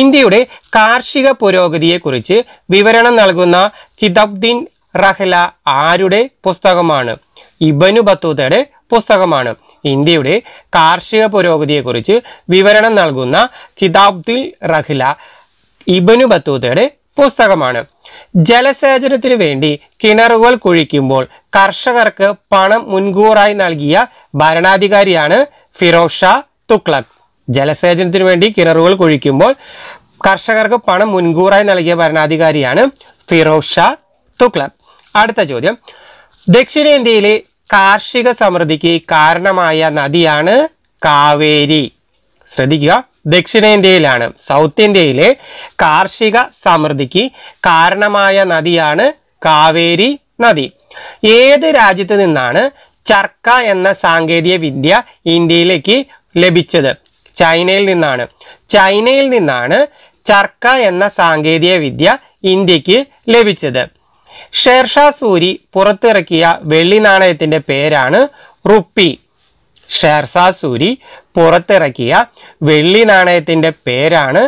ഇന്ത്യയുടെ കാർഷിക പുരോഗതിയെക്കുറിച്ച് വിവരണം നൽകുന്ന കിതബ്ദീൻ റഹ്ല ആരുടെ പുസ്തകമാണ് ഇബനു ബത്തൂതയുടെ പുസ്തകമാണ് ഇന്ത്യയുടെ കാർഷിക പുരോഗതിയെക്കുറിച്ച് വിവരണം നൽകുന്ന കിതാബ്ദിൽ റഹ്ല ഇബനു ബത്തൂതയുടെ പുസ്തകമാണ് ജലസേചനത്തിന് വേണ്ടി കിണറുകൾ കുഴിക്കുമ്പോൾ കർഷകർക്ക് പണം മുൻകൂറായി നൽകിയ ഭരണാധികാരിയാണ് ഫിറോഷ തുക്ലക് ജലസേചനത്തിനു വേണ്ടി കിണറുകൾ കുഴിക്കുമ്പോൾ കർഷകർക്ക് പണം മുൻകൂറായി നൽകിയ ഭരണാധികാരിയാണ് ഫിറോസ് ഷാ തുക്ലക് അടുത്ത ചോദ്യം ദക്ഷിണേന്ത്യയിലെ കാർഷിക സമൃദ്ധിക്ക് കാരണമായ നദിയാണ് കാവേരി ശ്രദ്ധിക്കുക ദക്ഷിണേന്ത്യയിലാണ് സൗത്ത് ഇന്ത്യയിലെ കാർഷിക സമൃദ്ധിക്ക് കാരണമായ നദിയാണ് കാവേരി നദി ഏത് രാജ്യത്ത് നിന്നാണ് ചർക്ക എന്ന സാങ്കേതിക വിദ്യ ഇന്ത്യയിലേക്ക് ലഭിച്ചത് ചൈനയിൽ നിന്നാണ് ചൈനയിൽ നിന്നാണ് ചർക്ക എന്ന സാങ്കേതിക വിദ്യ ഇന്ത്യക്ക് ലഭിച്ചത് ഷേർഷാ സൂരി പുറത്തിറക്കിയ വെള്ളി നാണയത്തിൻ്റെ പേരാണ് റുപ്പി ഷേർഷാ സൂരി പുറത്തിറക്കിയ വെള്ളി നാണയത്തിൻ്റെ പേരാണ്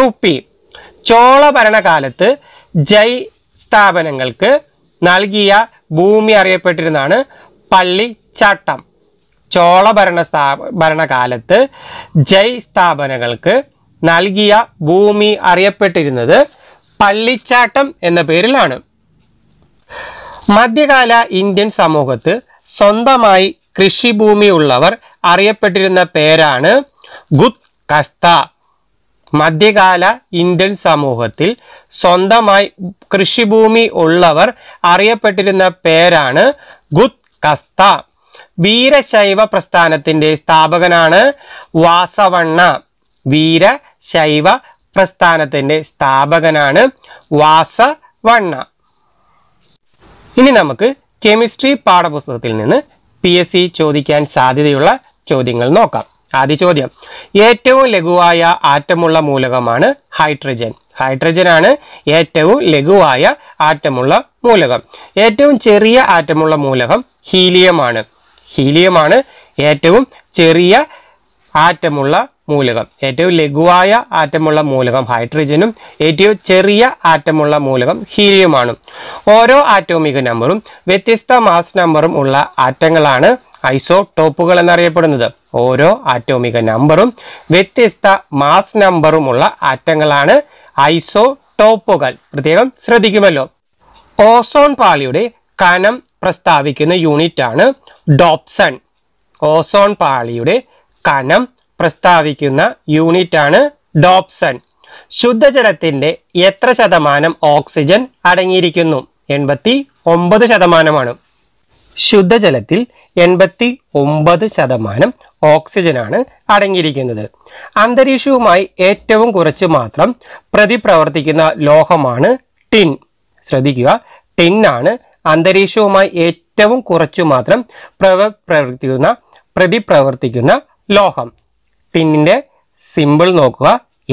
റുപ്പി ചോള ഭരണകാലത്ത് ജൈ സ്ഥാപനങ്ങൾക്ക് നൽകിയ ഭൂമി അറിയപ്പെട്ടിരുന്നാണ് പള്ളി ചട്ടം ചോള ഭരണ സ്ഥാ ഭരണകാലത്ത് ജയ് സ്ഥാപനങ്ങൾക്ക് നൽകിയ ഭൂമി അറിയപ്പെട്ടിരുന്നത് പള്ളിച്ചാട്ടം എന്ന പേരിലാണ് മധ്യകാല ഇന്ത്യൻ സമൂഹത്ത് സ്വന്തമായി കൃഷിഭൂമി ഉള്ളവർ അറിയപ്പെട്ടിരുന്ന പേരാണ് ഗുത് കസ്ത മധ്യകാല ഇന്ത്യൻ സമൂഹത്തിൽ സ്വന്തമായി കൃഷിഭൂമി ഉള്ളവർ അറിയപ്പെട്ടിരുന്ന പേരാണ് ഗുത് കസ്ത വീരശൈവ പ്രസ്ഥാനത്തിന്റെ സ്ഥാപകനാണ് വാസവണ്ണ വീരശൈവ പ്രസ്ഥാനത്തിന്റെ സ്ഥാപകനാണ് വാസവണ്ണ ഇനി നമുക്ക് കെമിസ്ട്രി പാഠപുസ്തകത്തിൽ നിന്ന് പി എസ് സി ചോദിക്കാൻ സാധ്യതയുള്ള ചോദ്യങ്ങൾ നോക്കാം ആദ്യ ചോദ്യം ഏറ്റവും ലഘുവായ ആറ്റമുള്ള മൂലകമാണ് ഹൈഡ്രജൻ ഹൈഡ്രജൻ ആണ് ഏറ്റവും ലഘുവായ ആറ്റമുള്ള മൂലകം ഏറ്റവും ചെറിയ ആറ്റമുള്ള മൂലകം ഹീലിയമാണ് ഹീലിയമാണ് ഏറ്റവും ചെറിയ ആറ്റമുള്ള മൂലകം ഏറ്റവും ലഘുവായ ആറ്റമുള്ള മൂലകം ഹൈഡ്രജനും ഏറ്റവും ചെറിയ ആറ്റമുള്ള മൂലകം ഹീലിയമാണ് ഓരോ ആറ്റോമിക നമ്പറും വ്യത്യസ്ത മാസ് നമ്പറും ഉള്ള ആറ്റങ്ങളാണ് ഐസോടോപ്പുകൾ എന്നറിയപ്പെടുന്നത് ഓരോ ആറ്റോമിക നമ്പറും വ്യത്യസ്ത മാസ് നമ്പറുമുള്ള ആറ്റങ്ങളാണ് ഐസോടോപ്പുകൾ പ്രത്യേകം ശ്രദ്ധിക്കുമല്ലോ ഓസോൺ പാളിയുടെ കനം പ്രസ്താവിക്കുന്ന യൂണിറ്റാണ് ഡോപ്സൺ ഓസോൺ പാളിയുടെ കനം പ്രസ്താവിക്കുന്ന യൂണിറ്റാണ് ഡോപ്സൺ ശുദ്ധജലത്തിൻ്റെ എത്ര ശതമാനം ഓക്സിജൻ അടങ്ങിയിരിക്കുന്നു എൺപത്തി ഒമ്പത് ശതമാനമാണ് ശുദ്ധജലത്തിൽ എൺപത്തി ഒമ്പത് ശതമാനം ഓക്സിജനാണ് അടങ്ങിയിരിക്കുന്നത് അന്തരീക്ഷവുമായി ഏറ്റവും കുറച്ച് മാത്രം പ്രതിപ്രവർത്തിക്കുന്ന ലോഹമാണ് ടിൻ ശ്രദ്ധിക്കുക ടിന്നാണ് അന്തരീക്ഷവുമായി ഏറ്റവും കുറച്ചു മാത്രം പ്രവ പ്രവർത്തിക്കുന്ന പ്രതിപ്രവർത്തിക്കുന്ന ലോഹം ടിന്നിൻ്റെ സിമ്പിൾ നോക്കുക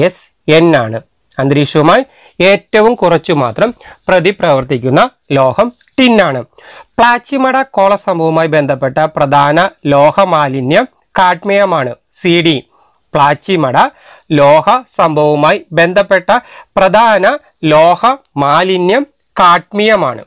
എസ് എൻ ആണ് അന്തരീക്ഷവുമായി ഏറ്റവും കുറച്ചു മാത്രം പ്രതിപ്രവർത്തിക്കുന്ന ലോഹം ടിന്നാണ് പ്ലാച്ചിമട കോള സംഭവവുമായി ബന്ധപ്പെട്ട പ്രധാന ലോഹമാലിന്യം കാഡ്മിയമാണ് സി ഡി പ്ലാച്ചിമട ലോഹ സംഭവവുമായി ബന്ധപ്പെട്ട പ്രധാന ലോഹ മാലിന്യം കാഡ്മിയമാണ്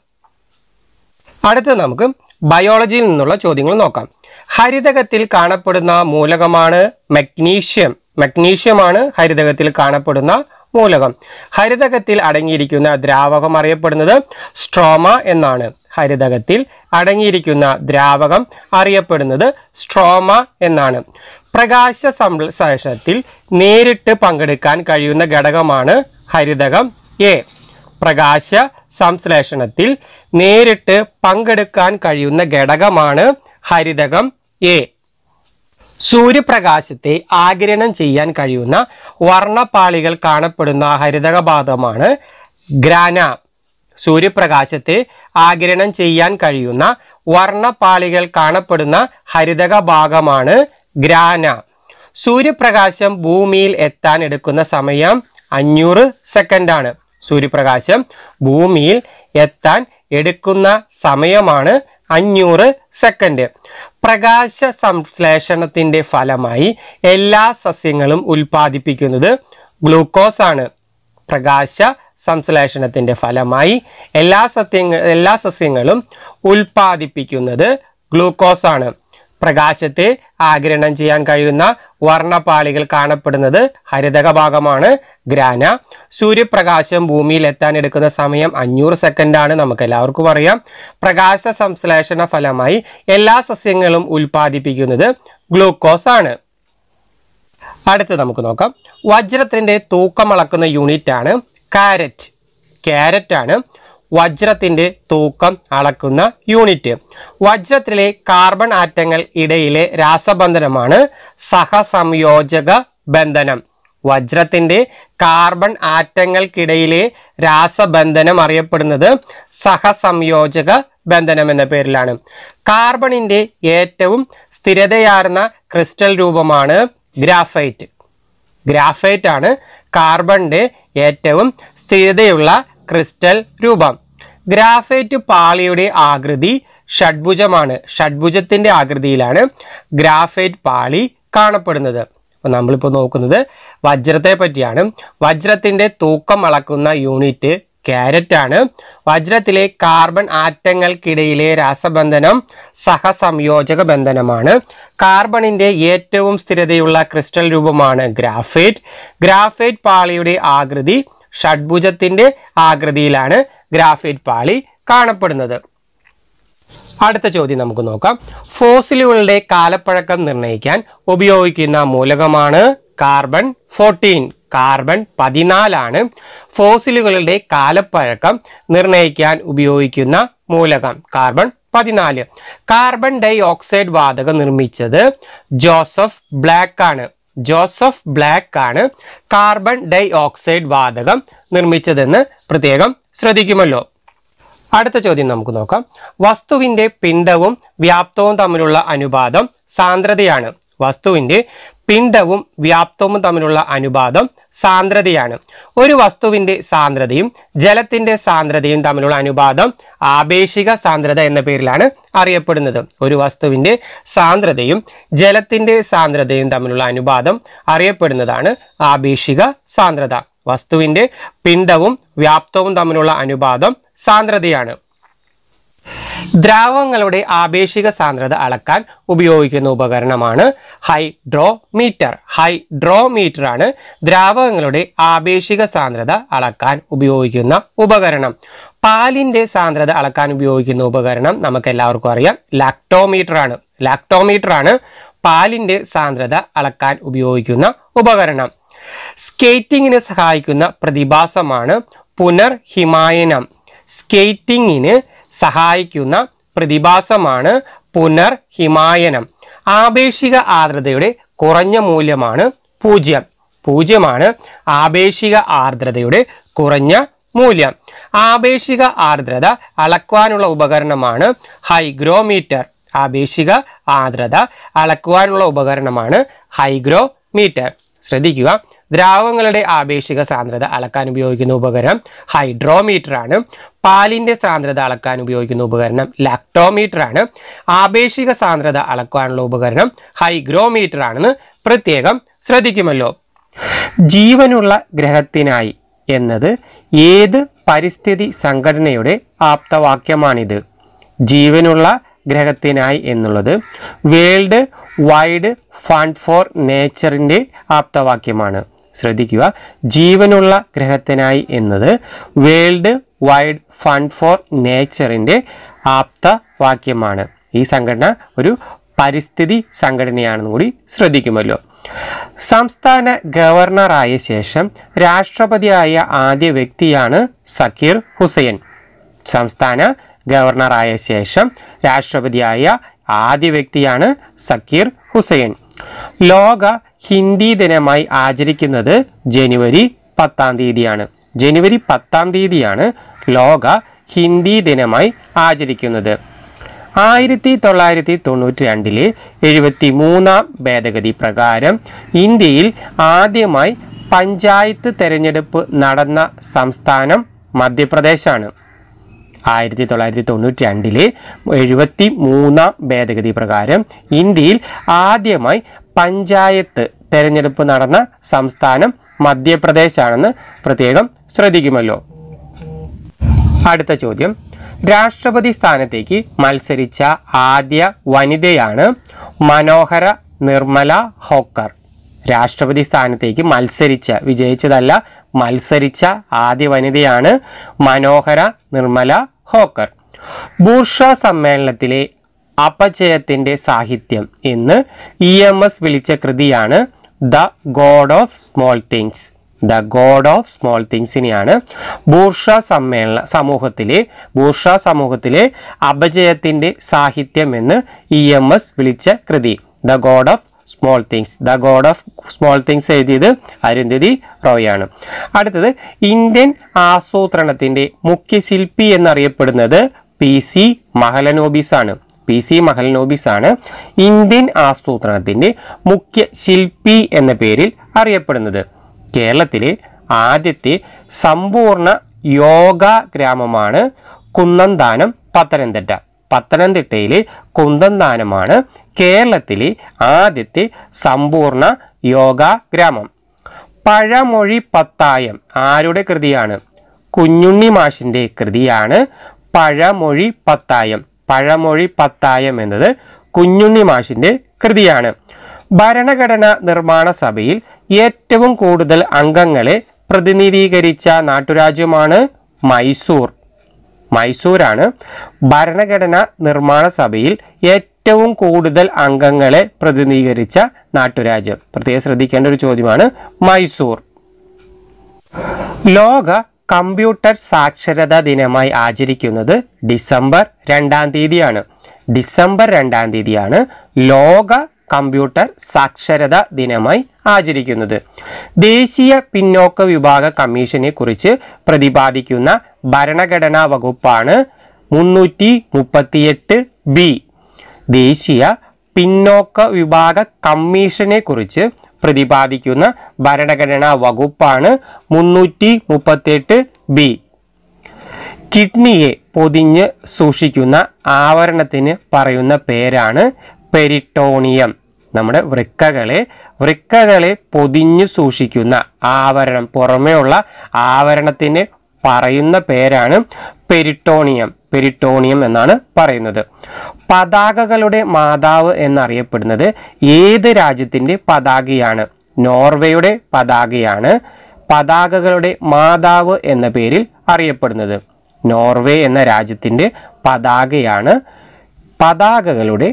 അടുത്ത് നമുക്ക് ബയോളജിയിൽ നിന്നുള്ള ചോദ്യങ്ങൾ നോക്കാം ഹരിതകത്തിൽ കാണപ്പെടുന്ന മൂലകമാണ് മഗ്നീഷ്യം മഗ്നീഷ്യമാണ് ഹരിതകത്തിൽ കാണപ്പെടുന്ന മൂലകം ഹരിതകത്തിൽ അടങ്ങിയിരിക്കുന്ന ദ്രാവകം അറിയപ്പെടുന്നത് സ്ട്രോമ എന്നാണ് ഹരിതകത്തിൽ അടങ്ങിയിരിക്കുന്ന ദ്രാവകം അറിയപ്പെടുന്നത് സ്ട്രോമ എന്നാണ് പ്രകാശ സംശ്ലേഷണത്തിൽ നേരിട്ട് പങ്കെടുക്കാൻ കഴിയുന്ന ഘടകമാണ് ഹരിതകം എ പ്രകാശ സംശ്ലേഷണത്തിൽ നേരിട്ട് പങ്കെടുക്കാൻ കഴിയുന്ന ഘടകമാണ് ഹരിതകം എ സൂര്യപ്രകാശത്തെ ആഗിരണം ചെയ്യാൻ കഴിയുന്ന വർണ്ണപ്പാളികൾ കാണപ്പെടുന്ന ഭാഗമാണ് ഗ്രാന സൂര്യപ്രകാശത്തെ ആഗിരണം ചെയ്യാൻ കഴിയുന്ന വർണ്ണപ്പാളികൾ കാണപ്പെടുന്ന ഹരിതക ഭാഗമാണ് ഗ്രാന സൂര്യപ്രകാശം ഭൂമിയിൽ എത്താൻ എടുക്കുന്ന സമയം അഞ്ഞൂറ് സെക്കൻഡാണ് സൂര്യപ്രകാശം ഭൂമിയിൽ എത്താൻ എടുക്കുന്ന സമയമാണ് അഞ്ഞൂറ് സെക്കൻഡ് പ്രകാശ സംശ്ലേഷണത്തിൻ്റെ ഫലമായി എല്ലാ സസ്യങ്ങളും ഉൽപ്പാദിപ്പിക്കുന്നത് ഗ്ലൂക്കോസ് ആണ് പ്രകാശ സംശ്ലേഷണത്തിൻ്റെ ഫലമായി എല്ലാ സത്യങ്ങ എല്ലാ സസ്യങ്ങളും ഉൽപ്പാദിപ്പിക്കുന്നത് ഗ്ലൂക്കോസ് ആണ് പ്രകാശത്തെ ആഗിരണം ചെയ്യാൻ കഴിയുന്ന വർണ്ണപാളികൾ കാണപ്പെടുന്നത് ഹരിതക ഭാഗമാണ് ഗ്രാന സൂര്യപ്രകാശം ഭൂമിയിൽ എത്താൻ എടുക്കുന്ന സമയം അഞ്ഞൂറ് സെക്കൻഡാണ് നമുക്ക് എല്ലാവർക്കും അറിയാം പ്രകാശ സംശ്ലേഷണ ഫലമായി എല്ലാ സസ്യങ്ങളും ഉൽപ്പാദിപ്പിക്കുന്നത് ഗ്ലൂക്കോസ് ആണ് അടുത്ത് നമുക്ക് നോക്കാം വജ്രത്തിൻ്റെ തൂക്കമളക്കുന്ന യൂണിറ്റാണ് കാരറ്റ് കാരറ്റ് ആണ് വജ്രത്തിൻ്റെ തൂക്കം അളക്കുന്ന യൂണിറ്റ് വജ്രത്തിലെ കാർബൺ ആറ്റങ്ങൾ ഇടയിലെ രാസബന്ധനമാണ് സഹസംയോജക ബന്ധനം വജ്രത്തിൻ്റെ കാർബൺ ആറ്റങ്ങൾക്കിടയിലെ രാസബന്ധനം അറിയപ്പെടുന്നത് സഹസംയോജക ബന്ധനം എന്ന പേരിലാണ് കാർബണിൻ്റെ ഏറ്റവും സ്ഥിരതയാർന്ന ക്രിസ്റ്റൽ രൂപമാണ് ഗ്രാഫൈറ്റ് ഗ്രാഫൈറ്റ് ആണ് കാർബണിൻ്റെ ഏറ്റവും സ്ഥിരതയുള്ള ക്രിസ്റ്റൽ രൂപം ഗ്രാഫൈറ്റ് പാളിയുടെ ആകൃതി ഷഡ്ഭുജമാണ് ഷഡ്ഭുജത്തിൻ്റെ ആകൃതിയിലാണ് ഗ്രാഫൈറ്റ് പാളി കാണപ്പെടുന്നത് അപ്പോൾ നമ്മളിപ്പോൾ നോക്കുന്നത് വജ്രത്തെ പറ്റിയാണ് വജ്രത്തിൻ്റെ തൂക്കം അളക്കുന്ന യൂണിറ്റ് ക്യാരറ്റ് ആണ് വജ്രത്തിലെ കാർബൺ ആറ്റങ്ങൾക്കിടയിലെ രാസബന്ധനം സഹസംയോജക ബന്ധനമാണ് കാർബണിൻ്റെ ഏറ്റവും സ്ഥിരതയുള്ള ക്രിസ്റ്റൽ രൂപമാണ് ഗ്രാഫൈറ്റ് ഗ്രാഫൈറ്റ് പാളിയുടെ ആകൃതി ഷഡ്ഭുജത്തിന്റെ ആകൃതിയിലാണ് ഗ്രാഫൈറ്റ് പാളി കാണപ്പെടുന്നത് അടുത്ത ചോദ്യം നമുക്ക് നോക്കാം ഫോസിലുകളുടെ കാലപ്പഴക്കം നിർണ്ണയിക്കാൻ ഉപയോഗിക്കുന്ന മൂലകമാണ് കാർബൺ ഫോർട്ടീൻ കാർബൺ പതിനാലാണ് ഫോസിലുകളുടെ കാലപ്പഴക്കം നിർണ്ണയിക്കാൻ ഉപയോഗിക്കുന്ന മൂലകം കാർബൺ പതിനാല് കാർബൺ ഡൈ ഓക്സൈഡ് വാതകം നിർമ്മിച്ചത് ജോസഫ് ബ്ലാക്ക് ആണ് ജോസഫ് ബ്ലാക്ക് ആണ് കാർബൺ ഡൈ ഓക്സൈഡ് വാതകം നിർമ്മിച്ചതെന്ന് പ്രത്യേകം ശ്രദ്ധിക്കുമല്ലോ അടുത്ത ചോദ്യം നമുക്ക് നോക്കാം വസ്തുവിൻ്റെ പിണ്ഡവും വ്യാപ്തവും തമ്മിലുള്ള അനുപാതം സാന്ദ്രതയാണ് വസ്തുവിൻ്റെ പിണ്ഡവും വ്യാപ്തവും തമ്മിലുള്ള അനുപാതം സാന്ദ്രതയാണ് ഒരു വസ്തുവിന്റെ സാന്ദ്രതയും ജലത്തിന്റെ സാന്ദ്രതയും തമ്മിലുള്ള അനുപാതം ആപേക്ഷിക സാന്ദ്രത എന്ന പേരിലാണ് അറിയപ്പെടുന്നത് ഒരു വസ്തുവിന്റെ സാന്ദ്രതയും ജലത്തിന്റെ സാന്ദ്രതയും തമ്മിലുള്ള അനുപാതം അറിയപ്പെടുന്നതാണ് ആപേക്ഷിക സാന്ദ്രത വസ്തുവിന്റെ പിണ്ഡവും വ്യാപ്തവും തമ്മിലുള്ള അനുപാതം സാന്ദ്രതയാണ് ദ്രാവകങ്ങളുടെ ആപേക്ഷിക സാന്ദ്രത അളക്കാൻ ഉപയോഗിക്കുന്ന ഉപകരണമാണ് ഹൈഡ്രോമീറ്റർ ഹൈഡ്രോമീറ്റർ ആണ് ദ്രാവകങ്ങളുടെ ആപേക്ഷിക സാന്ദ്രത അളക്കാൻ ഉപയോഗിക്കുന്ന ഉപകരണം പാലിൻ്റെ സാന്ദ്രത അളക്കാൻ ഉപയോഗിക്കുന്ന ഉപകരണം നമുക്ക് എല്ലാവർക്കും അറിയാം ലാക്ടോമീറ്റർ ആണ് ലാക്ടോമീറ്റർ ആണ് പാലിൻ്റെ സാന്ദ്രത അളക്കാൻ ഉപയോഗിക്കുന്ന ഉപകരണം സ്കേറ്റിങ്ങിന് സഹായിക്കുന്ന പ്രതിഭാസമാണ് പുനർഹിമായനം സ്കേറ്റിങ്ങിന് സഹായിക്കുന്ന പ്രതിഭാസമാണ് പുനർഹിമായനം ആപേക്ഷിക ആർദ്രതയുടെ കുറഞ്ഞ മൂല്യമാണ് പൂജ്യം പൂജ്യമാണ് ആപേക്ഷിക ആർദ്രതയുടെ കുറഞ്ഞ മൂല്യം ആപേക്ഷിക ആർദ്രത അളക്കുവാനുള്ള ഉപകരണമാണ് ഹൈഗ്രോമീറ്റർ ആപേക്ഷിക ആർദ്രത അളക്കുവാനുള്ള ഉപകരണമാണ് ഹൈഗ്രോമീറ്റർ ശ്രദ്ധിക്കുക ദ്രാവകങ്ങളുടെ ആപേക്ഷിക സാന്ദ്രത അളക്കാൻ ഉപയോഗിക്കുന്ന ഉപകരണം ഹൈഡ്രോമീറ്റർ ആണ് പാലിൻ്റെ സാന്ദ്രത അളക്കാൻ ഉപയോഗിക്കുന്ന ഉപകരണം ലാക്ടോമീറ്റർ ആണ് ആപേക്ഷിക സാന്ദ്രത അളക്കാനുള്ള ഉപകരണം ഹൈഗ്രോമീറ്റർ ആണെന്ന് പ്രത്യേകം ശ്രദ്ധിക്കുമല്ലോ ജീവനുള്ള ഗ്രഹത്തിനായി എന്നത് ഏത് പരിസ്ഥിതി സംഘടനയുടെ ആപ്തവാക്യമാണിത് ജീവനുള്ള ഗ്രഹത്തിനായി എന്നുള്ളത് വേൾഡ് വൈഡ് ഫണ്ട് ഫോർ നേച്ചറിൻ്റെ ആപ്തവാക്യമാണ് ശ്രദ്ധിക്കുക ജീവനുള്ള ഗ്രഹത്തിനായി എന്നത് വേൾഡ് വൈഡ് ഫണ്ട് ഫോർ നേച്ചറിൻ്റെ വാക്യമാണ് ഈ സംഘടന ഒരു പരിസ്ഥിതി സംഘടനയാണെന്നും കൂടി ശ്രദ്ധിക്കുമല്ലോ സംസ്ഥാന ഗവർണറായ ശേഷം രാഷ്ട്രപതിയായ ആദ്യ വ്യക്തിയാണ് സക്കീർ ഹുസൈൻ സംസ്ഥാന ഗവർണറായ ശേഷം രാഷ്ട്രപതിയായ ആദ്യ വ്യക്തിയാണ് സക്കീർ ഹുസൈൻ ലോക ഹിന്ദി ദിനമായി ആചരിക്കുന്നത് ജനുവരി പത്താം തീയതിയാണ് ജനുവരി പത്താം തീയതിയാണ് ലോക ഹിന്ദി ദിനമായി ആചരിക്കുന്നത് ആയിരത്തി തൊള്ളായിരത്തി തൊണ്ണൂറ്റി രണ്ടിലെ എഴുപത്തി മൂന്നാം ഭേദഗതി പ്രകാരം ഇന്ത്യയിൽ ആദ്യമായി പഞ്ചായത്ത് തെരഞ്ഞെടുപ്പ് നടന്ന സംസ്ഥാനം മധ്യപ്രദേശാണ് ആയിരത്തി തൊള്ളായിരത്തി തൊണ്ണൂറ്റി രണ്ടിലെ എഴുപത്തി മൂന്നാം ഭേദഗതി പ്രകാരം ഇന്ത്യയിൽ ആദ്യമായി പഞ്ചായത്ത് തെരഞ്ഞെടുപ്പ് നടന്ന സംസ്ഥാനം മധ്യപ്രദേശാണെന്ന് പ്രത്യേകം ശ്രദ്ധിക്കുമല്ലോ അടുത്ത ചോദ്യം രാഷ്ട്രപതി സ്ഥാനത്തേക്ക് മത്സരിച്ച ആദ്യ വനിതയാണ് മനോഹര നിർമ്മല ഹോക്കർ രാഷ്ട്രപതി സ്ഥാനത്തേക്ക് മത്സരിച്ച വിജയിച്ചതല്ല മത്സരിച്ച ആദ്യ വനിതയാണ് മനോഹര നിർമ്മല ഹോക്കർ ബൂർഷ സമ്മേളനത്തിലെ അപചയത്തിൻ്റെ സാഹിത്യം എന്ന് ഇ എം എസ് വിളിച്ച കൃതിയാണ് The God of Small Things The God of Small തിങ്സിനെയാണ് ബൂർഷ സമ്മേളന സമൂഹത്തിലെ ബൂർഷ സമൂഹത്തിലെ അപജയത്തിൻ്റെ സാഹിത്യം എന്ന് ഇ എം എസ് വിളിച്ച കൃതി The God of Small Things The God of Small Things എഴുതിയത് അരുന്ധതി റോയാണ് അടുത്തത് ഇന്ത്യൻ ആസൂത്രണത്തിൻ്റെ മുഖ്യശില്പി എന്നറിയപ്പെടുന്നത് പി സി മഹലനോബീസാണ് പി സി മഹൽനോബിസ് ആണ് ഇന്ത്യൻ ആസൂത്രണത്തിൻ്റെ മുഖ്യ ശില്പി എന്ന പേരിൽ അറിയപ്പെടുന്നത് കേരളത്തിലെ ആദ്യത്തെ സമ്പൂർണ്ണ യോഗ ഗ്രാമമാണ് കുന്നന്താനം പത്തനംതിട്ട പത്തനംതിട്ടയിലെ കുന്തന്താനമാണ് കേരളത്തിലെ ആദ്യത്തെ സമ്പൂർണ്ണ യോഗ ഗ്രാമം പഴമൊഴി പത്തായം ആരുടെ കൃതിയാണ് കുഞ്ഞുണ്ണി മാഷിൻ്റെ കൃതിയാണ് പഴമൊഴി പത്തായം പഴമൊഴി പത്തായം എന്നത് കുഞ്ഞുണ്ണി മാഷിൻ്റെ കൃതിയാണ് ഭരണഘടന നിർമ്മാണ സഭയിൽ ഏറ്റവും കൂടുതൽ അംഗങ്ങളെ പ്രതിനിധീകരിച്ച നാട്ടുരാജ്യമാണ് മൈസൂർ മൈസൂരാണ് ഭരണഘടന നിർമ്മാണ സഭയിൽ ഏറ്റവും കൂടുതൽ അംഗങ്ങളെ പ്രതിനിധീകരിച്ച നാട്ടുരാജ്യം പ്രത്യേകം ശ്രദ്ധിക്കേണ്ട ഒരു ചോദ്യമാണ് മൈസൂർ ലോക കമ്പ്യൂട്ടർ സാക്ഷരതാ ദിനമായി ആചരിക്കുന്നത് ഡിസംബർ രണ്ടാം തീയതിയാണ് ഡിസംബർ രണ്ടാം തീയതിയാണ് ലോക കമ്പ്യൂട്ടർ സാക്ഷരതാ ദിനമായി ആചരിക്കുന്നത് ദേശീയ പിന്നോക്ക വിഭാഗ കമ്മീഷനെ കുറിച്ച് പ്രതിപാദിക്കുന്ന ഭരണഘടനാ വകുപ്പാണ് മുന്നൂറ്റി മുപ്പത്തിയെട്ട് ബി ദേശീയ പിന്നോക്ക വിഭാഗ കമ്മീഷനെ കുറിച്ച് പ്രതിപാദിക്കുന്ന ഭരണഘടനാ വകുപ്പാണ് മുന്നൂറ്റി മുപ്പത്തെട്ട് ബി കിഡ്നിയെ പൊതിഞ്ഞ് സൂക്ഷിക്കുന്ന ആവരണത്തിന് പറയുന്ന പേരാണ് പെരിട്ടോണിയം നമ്മുടെ വൃക്കകളെ വൃക്കകളെ പൊതിഞ്ഞ് സൂക്ഷിക്കുന്ന ആവരണം പുറമേയുള്ള ആവരണത്തിന് പറയുന്ന പേരാണ് പെരിട്ടോണിയം പെരിട്ടോണിയം എന്നാണ് പറയുന്നത് പതാകകളുടെ മാതാവ് എന്നറിയപ്പെടുന്നത് ഏത് രാജ്യത്തിൻ്റെ പതാകയാണ് നോർവേയുടെ പതാകയാണ് പതാകകളുടെ മാതാവ് എന്ന പേരിൽ അറിയപ്പെടുന്നത് നോർവേ എന്ന രാജ്യത്തിൻ്റെ പതാകയാണ് പതാകകളുടെ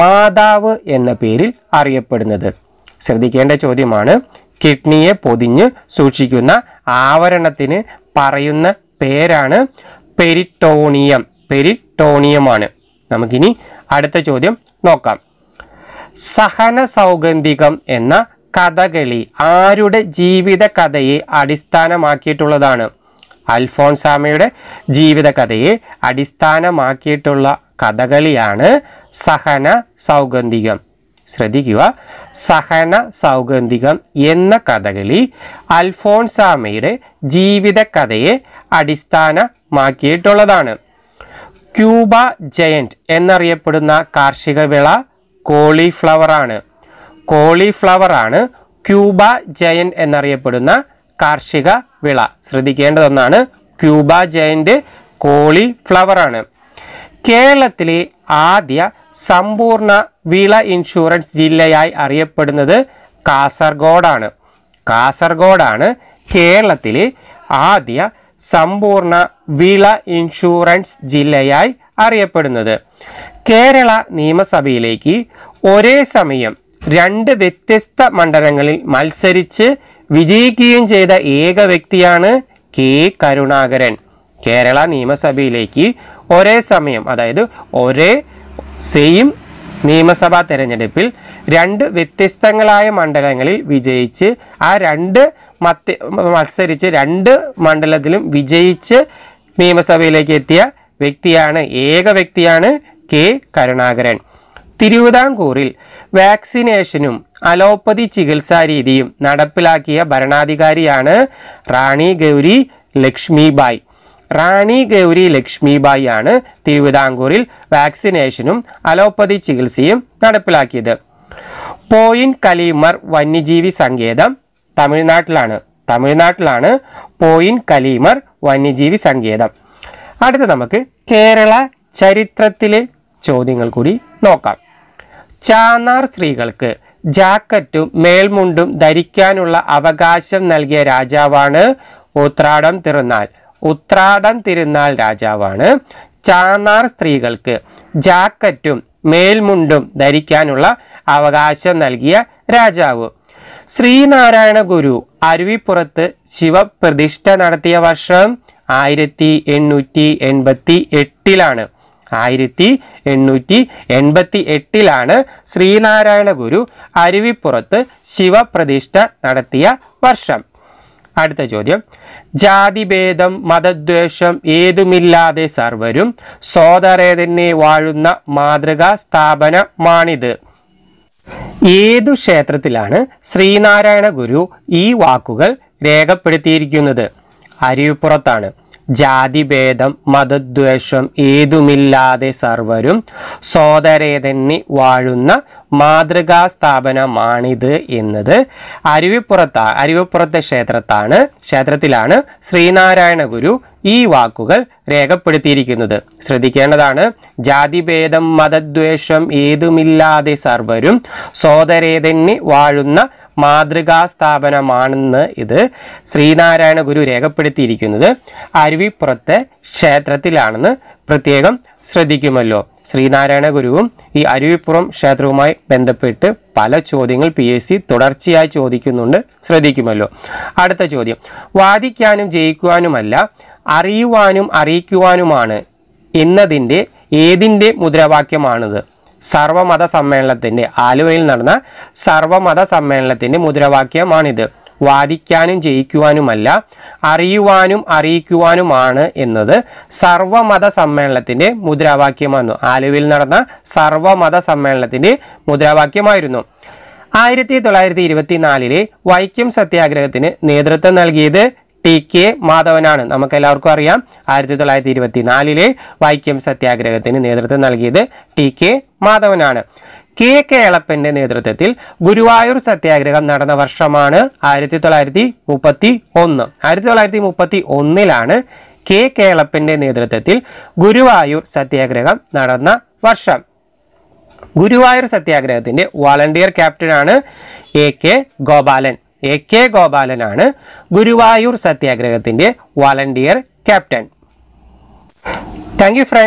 മാതാവ് എന്ന പേരിൽ അറിയപ്പെടുന്നത് ശ്രദ്ധിക്കേണ്ട ചോദ്യമാണ് കിഡ്നിയെ പൊതിഞ്ഞ് സൂക്ഷിക്കുന്ന ആവരണത്തിന് പറയുന്ന പേരാണ് പെരിട്ടോണിയം പെരിട്ടോണിയമാണ് നമുക്കിനി അടുത്ത ചോദ്യം നോക്കാം സഹന സൗഗന്ധികം എന്ന കഥകളി ആരുടെ ജീവിത കഥയെ അടിസ്ഥാനമാക്കിയിട്ടുള്ളതാണ് അൽഫോൻസാമയുടെ ജീവിതകഥയെ അടിസ്ഥാനമാക്കിയിട്ടുള്ള കഥകളിയാണ് സഹന സൗഗന്ധികം ശ്രദ്ധിക്കുക സഹന സൗഗന്ധികം എന്ന കഥകളി അൽഫോൺസാമയുടെ ജീവിതകഥയെ അടിസ്ഥാന മാക്കിയിട്ടുള്ളതാണ് ക്യൂബ ജയൻറ്റ് എന്നറിയപ്പെടുന്ന കാർഷിക വിള കോളിഫ്ലവറാണ് കോളിഫ്ലവറാണ് ക്യൂബ ജയൻറ്റ് എന്നറിയപ്പെടുന്ന കാർഷിക വിള ശ്രദ്ധിക്കേണ്ടതൊന്നാണ് ക്യൂബ ജയൻറ്റ് കോളിഫ്ലവറാണ് കേരളത്തിലെ ആദ്യ സമ്പൂർണ്ണ വിള ഇൻഷുറൻസ് ജില്ലയായി അറിയപ്പെടുന്നത് കാസർഗോഡാണ് കാസർഗോഡാണ് കേരളത്തിലെ ആദ്യ സമ്പൂർണ്ണ വിള ഇൻഷുറൻസ് ജില്ലയായി അറിയപ്പെടുന്നത് കേരള നിയമസഭയിലേക്ക് ഒരേ സമയം രണ്ട് വ്യത്യസ്ത മണ്ഡലങ്ങളിൽ മത്സരിച്ച് വിജയിക്കുകയും ചെയ്ത ഏക വ്യക്തിയാണ് കെ കരുണാകരൻ കേരള നിയമസഭയിലേക്ക് ഒരേ സമയം അതായത് ഒരേ സെയിം നിയമസഭാ തെരഞ്ഞെടുപ്പിൽ രണ്ട് വ്യത്യസ്തങ്ങളായ മണ്ഡലങ്ങളിൽ വിജയിച്ച് ആ രണ്ട് മത്യ മത്സരിച്ച് രണ്ട് മണ്ഡലത്തിലും വിജയിച്ച് നിയമസഭയിലേക്ക് എത്തിയ വ്യക്തിയാണ് ഏക വ്യക്തിയാണ് കെ കരുണാകരൻ തിരുവിതാംകൂറിൽ വാക്സിനേഷനും അലോപ്പതി ചികിത്സാ രീതിയും നടപ്പിലാക്കിയ ഭരണാധികാരിയാണ് റാണി ഗൗരി ലക്ഷ്മിബായ് റാണി ഗൗരി ലക്ഷ്മിബായി ആണ് തിരുവിതാംകൂറിൽ വാക്സിനേഷനും അലോപ്പതി ചികിത്സയും നടപ്പിലാക്കിയത് പോയിൻ കലീമർ വന്യജീവി സങ്കേതം തമിഴ്നാട്ടിലാണ് തമിഴ്നാട്ടിലാണ് പോയിൻ കലീമർ വന്യജീവി സങ്കേതം അടുത്ത നമുക്ക് കേരള ചരിത്രത്തിലെ ചോദ്യങ്ങൾ കൂടി നോക്കാം ചാന്നാർ സ്ത്രീകൾക്ക് ജാക്കറ്റും മേൽമുണ്ടും ധരിക്കാനുള്ള അവകാശം നൽകിയ രാജാവാണ് ഉത്രാടം തിരുനാൾ ഉത്രാടം തിരുനാൾ രാജാവാണ് ചാന്നാർ സ്ത്രീകൾക്ക് ജാക്കറ്റും മേൽമുണ്ടും ധരിക്കാനുള്ള അവകാശം നൽകിയ രാജാവ് ശ്രീനാരായണ ഗുരു അരുവിപ്പുറത്ത് ശിവപ്രതിഷ്ഠ നടത്തിയ വർഷം ആയിരത്തി എണ്ണൂറ്റി എൺപത്തി എട്ടിലാണ് ആയിരത്തി എണ്ണൂറ്റി എൺപത്തി എട്ടിലാണ് ശ്രീനാരായണ ഗുരു അരുവിപ്പുറത്ത് ശിവപ്രതിഷ്ഠ നടത്തിയ വർഷം അടുത്ത ചോദ്യം ജാതിഭേദം മതദ്വേഷം ഏതുമില്ലാതെ സർവരും സോദരേതന്നെ വാഴുന്ന മാതൃകാ സ്ഥാപനമാണിത് ഏതു ക്ഷേത്രത്തിലാണ് ശ്രീനാരായണ ഗുരു ഈ വാക്കുകൾ രേഖപ്പെടുത്തിയിരിക്കുന്നത് അരിവിപ്പുറത്താണ് ജാതിഭേദം മതദ്വേഷം ഏതുമില്ലാതെ സർവരും സോദരെ തന്നെ വാഴുന്ന മാതൃകാ സ്ഥാപനമാണിത് എന്നത് അരുവിപ്പുറത്ത അരുവിപ്പുറത്തെ ക്ഷേത്രത്താണ് ക്ഷേത്രത്തിലാണ് ശ്രീനാരായണ ഗുരു ഈ വാക്കുകൾ രേഖപ്പെടുത്തിയിരിക്കുന്നത് ശ്രദ്ധിക്കേണ്ടതാണ് ജാതിഭേദം മതദ്വേഷം ഏതുമില്ലാതെ സർവരും സോദരെ തന്നെ വാഴുന്ന മാതൃകാ സ്ഥാപനമാണെന്ന് ഇത് ശ്രീനാരായണ ഗുരു രേഖപ്പെടുത്തിയിരിക്കുന്നത് അരുവിപ്പുറത്തെ ക്ഷേത്രത്തിലാണെന്ന് പ്രത്യേകം ശ്രദ്ധിക്കുമല്ലോ ശ്രീനാരായണ ഗുരുവും ഈ അരുവിപ്പുറം ക്ഷേത്രവുമായി ബന്ധപ്പെട്ട് പല ചോദ്യങ്ങൾ പി എസ് സി തുടർച്ചയായി ചോദിക്കുന്നുണ്ട് ശ്രദ്ധിക്കുമല്ലോ അടുത്ത ചോദ്യം വാദിക്കാനും ജയിക്കുവാനുമല്ല അറിയുവാനും അറിയിക്കുവാനുമാണ് എന്നതിൻ്റെ ഏതിൻ്റെ മുദ്രാവാക്യമാണിത് സർവമത സമ്മേളനത്തിൻ്റെ ആലുവയിൽ നടന്ന സർവമത സമ്മേളനത്തിൻ്റെ മുദ്രാവാക്യമാണിത് വാദിക്കാനും ജയിക്കുവാനുമല്ല അറിയുവാനും അറിയിക്കുവാനുമാണ് എന്നത് സർവമത സമ്മേളനത്തിൻ്റെ മുദ്രാവാക്യമായിരുന്നു ആലുവയിൽ നടന്ന സർവമത സമ്മേളനത്തിൻ്റെ മുദ്രാവാക്യമായിരുന്നു ആയിരത്തി തൊള്ളായിരത്തി ഇരുപത്തിനാലിലെ വൈക്കം സത്യാഗ്രഹത്തിന് നേതൃത്വം നൽകിയത് ടി കെ മാധവനാണ് നമുക്ക് എല്ലാവർക്കും അറിയാം ആയിരത്തി തൊള്ളായിരത്തി ഇരുപത്തി നാലിലെ വൈക്കം സത്യാഗ്രഹത്തിന് നേതൃത്വം നൽകിയത് ടി കെ മാധവനാണ് കെ കേളപ്പന്റെ നേതൃത്വത്തിൽ ഗുരുവായൂർ സത്യാഗ്രഹം നടന്ന വർഷമാണ് ആയിരത്തി തൊള്ളായിരത്തി മുപ്പത്തി ഒന്ന് ആയിരത്തി തൊള്ളായിരത്തി മുപ്പത്തി ഒന്നിലാണ് കെ കേളപ്പന്റെ നേതൃത്വത്തിൽ ഗുരുവായൂർ സത്യാഗ്രഹം നടന്ന വർഷം ഗുരുവായൂർ സത്യാഗ്രഹത്തിന്റെ വോളണ്ടിയർ ക്യാപ്റ്റനാണ് A K Gopalan A K ഗോപാലനാണ് ഗുരുവായൂർ സത്യാഗ്രഹത്തിൻ്റെ volunteer captain thank you friends